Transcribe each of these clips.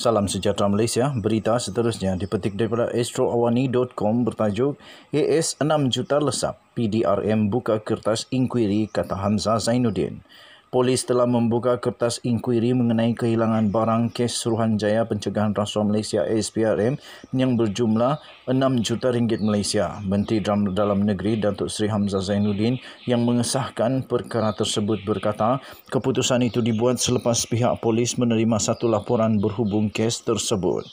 Salam sejahtera Malaysia. Berita seterusnya dipetik daripada astroawani.com bertajuk AS 6 juta lesap. PDRM buka kertas inquiry kata Hamzah Zainuddin. Polis telah membuka kertas inquiry mengenai kehilangan barang kes Suruhanjaya Pencegahan Rasuah Malaysia SPRM yang berjumlah RM6 juta ringgit Malaysia. Menteri Dalam, Dalam Negeri Datuk Seri Hamzah Zainuddin yang mengesahkan perkara tersebut berkata keputusan itu dibuat selepas pihak polis menerima satu laporan berhubung kes tersebut.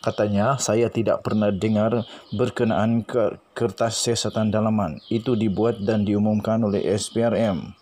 Katanya, saya tidak pernah dengar berkenaan kertas siasatan dalaman. Itu dibuat dan diumumkan oleh SPRM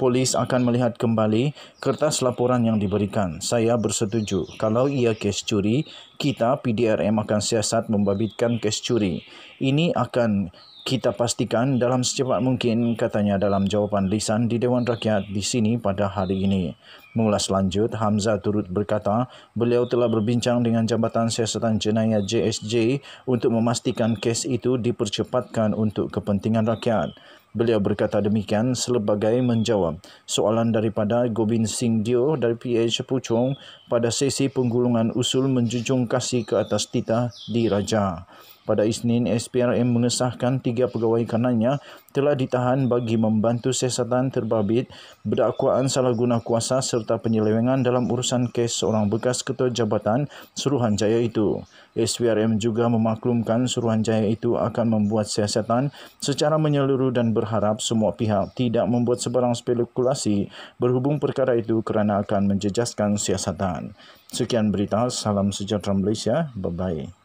polis akan melihat kembali kertas laporan yang diberikan. Saya bersetuju. Kalau ia kes curi, kita PDRM akan siasat membabitkan kes curi. Ini akan kita pastikan dalam secepat mungkin katanya dalam jawapan lisan di Dewan Rakyat di sini pada hari ini. Mengulas lanjut, Hamzah turut berkata beliau telah berbincang dengan Jabatan Siasatan Jenayah JSJ untuk memastikan kes itu dipercepatkan untuk kepentingan rakyat. Beliau berkata demikian selebagai menjawab soalan daripada Gobind Singh Dio dari PH Puchong pada sesi penggulungan usul menjunjung kasih ke atas tita Raja. Pada Isnin, SPRM mengesahkan tiga pegawai kanannya telah ditahan bagi membantu siasatan terbabit berdakwaan salah guna kuasa serta penyelewengan dalam urusan kes seorang bekas ketua jabatan Suruhanjaya itu. SPRM juga memaklumkan Suruhanjaya itu akan membuat siasatan secara menyeluruh dan berharap semua pihak tidak membuat sebarang spekulasi berhubung perkara itu kerana akan menjejaskan siasatan. Sekian berita, salam sejahtera Malaysia, bye-bye.